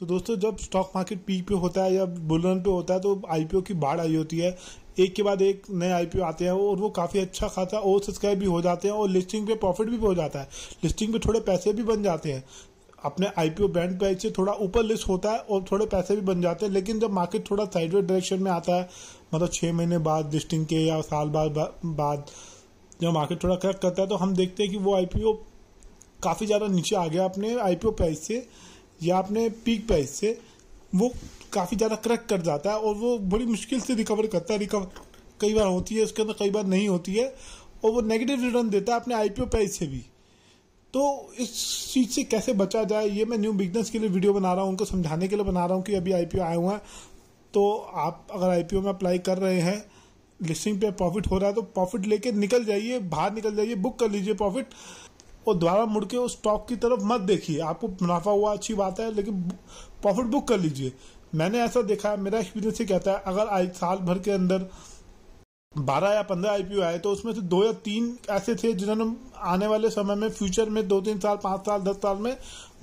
तो दोस्तों जब स्टॉक मार्केट पीक पे होता है या बुलरन पे होता है तो आईपीओ की बाढ़ आई होती है एक के बाद एक नए आईपीओ आते हैं और वो काफ़ी अच्छा खासा ओवर सब्सक्राइब भी हो जाते हैं और लिस्टिंग पे प्रॉफिट भी हो जाता है लिस्टिंग पे थोड़े पैसे भी बन जाते हैं अपने आईपीओ बैंड प्राइस से थोड़ा ऊपर लिस्ट होता है और थोड़े पैसे भी बन जाते हैं लेकिन जब मार्केट थोड़ा साइडवे डायरेक्शन में आता है मतलब छः महीने बाद लिस्टिंग के या साल बाद बाद जब मार्केट थोड़ा क्रैक करता है तो हम देखते हैं कि वो आईपीओ काफ़ी ज़्यादा नीचे आ गया अपने आईपीओ प्राइस से या अपने पीक प्राइस से वो काफ़ी ज़्यादा क्रैक कर जाता है और वो बड़ी मुश्किल से रिकवर करता है रिकवर कई बार होती है उसके अंदर कई बार नहीं होती है और वो नेगेटिव रिटर्न देता है अपने आई प्राइस से भी तो इस चीज़ से कैसे बचा जाए ये मैं न्यू बिजनेस के लिए वीडियो बना रहा हूँ उनको समझाने के लिए बना रहा हूँ कि अभी आई आए हुए हैं तो आप अगर आई में अप्लाई कर रहे हैं लिस्टिंग पे प्रॉफिट हो रहा है तो प्रॉफिट लेके निकल जाइए बाहर निकल जाइए बुक कर लीजिए प्रॉफिट और दोबारा मुड़ के उस स्टॉक की तरफ मत देखिए आपको मुनाफा हुआ अच्छी बात है लेकिन प्रॉफिट बुक कर लीजिए मैंने ऐसा देखा है मेरा एक्सपीरियंस ये कहता है अगर आज साल भर के अंदर बारह या पंद्रह आईपीओ आए तो उसमें से दो या तीन ऐसे थे जिन्होंने आने वाले समय में फ्यूचर में दो तीन साल पांच साल दस साल में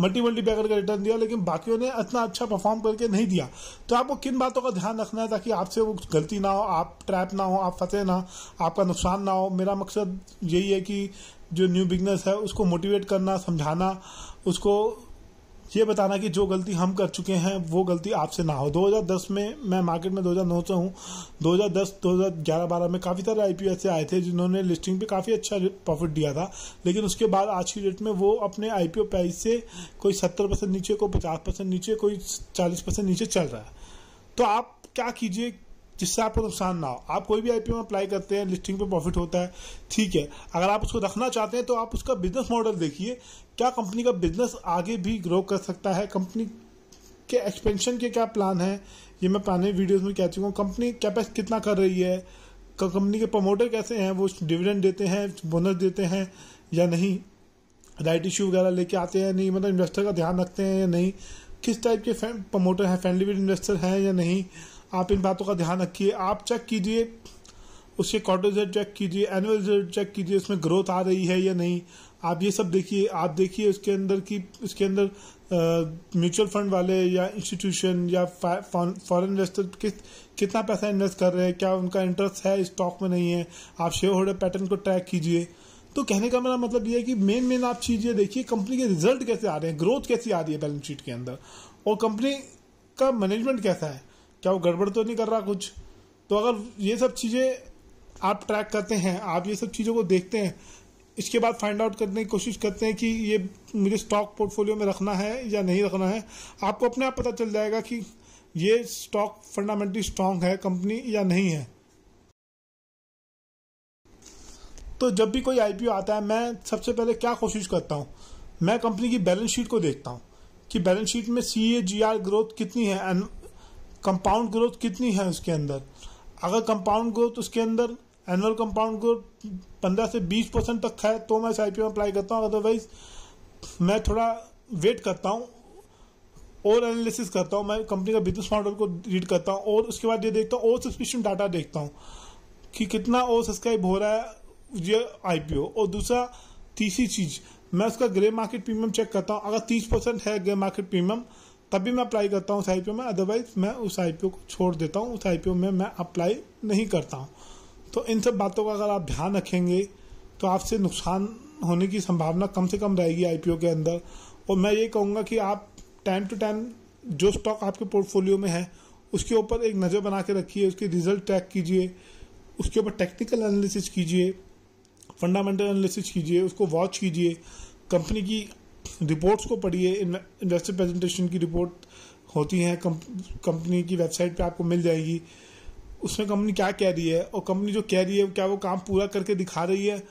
मल्टी मल्टीप्लाइकर का रिटर्न दिया लेकिन बाकियों ने इतना अच्छा परफॉर्म करके नहीं दिया तो आपको किन बातों का ध्यान रखना है ताकि आपसे वो गलती ना हो आप ट्रैप ना हो आप फंसे ना आपका नुकसान ना हो मेरा मकसद यही है कि जो न्यू बिजनेस है उसको मोटिवेट करना समझाना उसको ये बताना कि जो गलती हम कर चुके हैं वो गलती आपसे ना हो 2010 में मैं मार्केट में 2009 से हूँ 2010 हजार 12 में काफ़ी सारे आई ऐसे आए थे जिन्होंने लिस्टिंग पे काफ़ी अच्छा प्रॉफिट दिया था लेकिन उसके बाद आज की डेट में वो अपने आई पी प्राइस से कोई सत्तर परसेंट नीचे कोई पचास परसेंट नीचे कोई चालीस परसेंट नीचे चल रहा है तो आप क्या कीजिए जिससे आपको नुकसान ना हो आप कोई भी आईपीओ में अप्लाई करते हैं लिस्टिंग पे प्रॉफिट होता है ठीक है अगर आप उसको रखना चाहते हैं तो आप उसका बिजनेस मॉडल देखिए क्या कंपनी का बिजनेस आगे भी ग्रो कर सकता है कंपनी के एक्सपेंशन के क्या प्लान है ये मैं पुराने वीडियोज़ में कह चुका हूँ कंपनी कैपेक्स कितना कर रही है कंपनी के प्रमोटर कैसे हैं वो डिविडेंड देते हैं बोनस देते हैं या नहीं राइट इश्यू वगैरह लेके आते हैं नहीं मतलब इन्वेस्टर का ध्यान रखते हैं या नहीं किस टाइप के प्रमोटर हैं फ्रेंडली इन्वेस्टर हैं या नहीं आप इन बातों का ध्यान रखिए आप चेक कीजिए उसके क्वार्टर चेक कीजिए एनुअल रिजल्ट चेक कीजिए उसमें ग्रोथ आ रही है या नहीं आप ये सब देखिए आप देखिए उसके अंदर की उसके अंदर म्यूचुअल फंड वाले या इंस्टीट्यूशन या फॉरेन इन्वेस्टर किस कितना पैसा इन्वेस्ट कर रहे हैं क्या उनका इंटरेस्ट है स्टॉक में नहीं है आप शेयर होल्डर पैटर्न को ट्रैक कीजिए तो कहने का मेरा मतलब ये है कि मेन मेन आप चीज़ ये देखिए कंपनी के रिजल्ट कैसे आ रहे हैं ग्रोथ कैसी आ रही है बैलेंस शीट के अंदर और कंपनी का मैनेजमेंट कैसा है क्या वो गड़बड़ तो नहीं कर रहा कुछ तो अगर ये सब चीज़ें आप ट्रैक करते हैं आप ये सब चीज़ों को देखते हैं इसके बाद फाइंड आउट करने की कोशिश करते हैं कि ये मुझे स्टॉक पोर्टफोलियो में रखना है या नहीं रखना है आपको अपने आप पता चल जाएगा कि ये स्टॉक फंडामेंटली स्ट्रांग है कंपनी या नहीं है तो जब भी कोई आईपीओ आता है मैं सबसे पहले क्या कोशिश करता हूँ मैं कंपनी की बैलेंस शीट को देखता हूँ कि बैलेंस शीट में सी जी आर ग्रोथ कितनी है कंपाउंड ग्रोथ कितनी है उसके अंदर अगर कंपाउंड ग्रोथ उसके अंदर एनुअल कंपाउंड ग्रोथ पंद्रह से बीस परसेंट तक है तो मैं एस में अप्लाई करता हूँ अदरवाइज मैं थोड़ा वेट करता हूँ और एनालिसिस करता हूँ मैं कंपनी का बिजनेस मॉडल को रीड करता हूँ और उसके बाद ये देखता हूँ और सब्सक्रिप्शन डाटा देखता हूँ कि कितना और सब्सक्राइब हो रहा है ये आईपीओ और दूसरा तीसरी चीज़ मैं उसका ग्रे मार्केट प्रीमियम चेक करता हूँ अगर तीस परसेंट है ग्रे मार्केट प्रीमियम तभी मैं अप्लाई करता हूँ उस आई में अदरवाइज मैं उस आई को छोड़ देता हूँ उस आई में मैं अप्लाई नहीं करता हूँ तो इन सब बातों का अगर आप ध्यान रखेंगे तो आपसे नुकसान होने की संभावना कम से कम रहेगी आई के अंदर और मैं ये कहूँगा कि आप टाइम टू टाइम जो स्टॉक आपके पोर्टफोलियो में है उसके ऊपर एक नज़र बना के रखिए उसके रिजल्ट ट्रैक कीजिए उसके ऊपर टेक्निकल एनालिसिस कीजिए फंडामेंटल एनालिसिस कीजिए उसको वॉच कीजिए कंपनी की रिपोर्ट्स को पढ़िए इन्वेस्टर प्रेजेंटेशन की रिपोर्ट होती हैं कंपनी की वेबसाइट पे आपको मिल जाएगी उसमें कंपनी क्या कह रही है और कंपनी जो कह रही है क्या वो काम पूरा करके दिखा रही है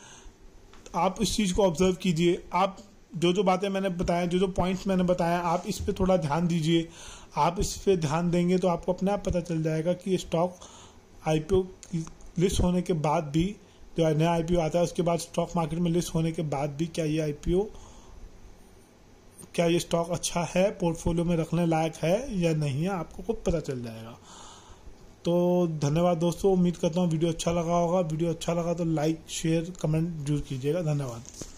आप इस चीज़ को ऑब्जर्व कीजिए आप जो जो बातें मैंने बताया जो जो पॉइंट्स मैंने बताया आप इस पर थोड़ा ध्यान दीजिए आप इस पर ध्यान देंगे तो आपको अपने आप पता चल जाएगा कि स्टॉक आई लिस्ट होने के बाद भी जो नया आई आता है उसके बाद स्टॉक मार्केट में लिस्ट होने के बाद भी क्या ये आई क्या ये स्टॉक अच्छा है पोर्टफोलियो में रखने लायक है या नहीं है आपको खुद पता चल जाएगा तो धन्यवाद दोस्तों उम्मीद करता हूँ वीडियो अच्छा लगा होगा वीडियो अच्छा लगा तो लाइक शेयर कमेंट जरूर कीजिएगा धन्यवाद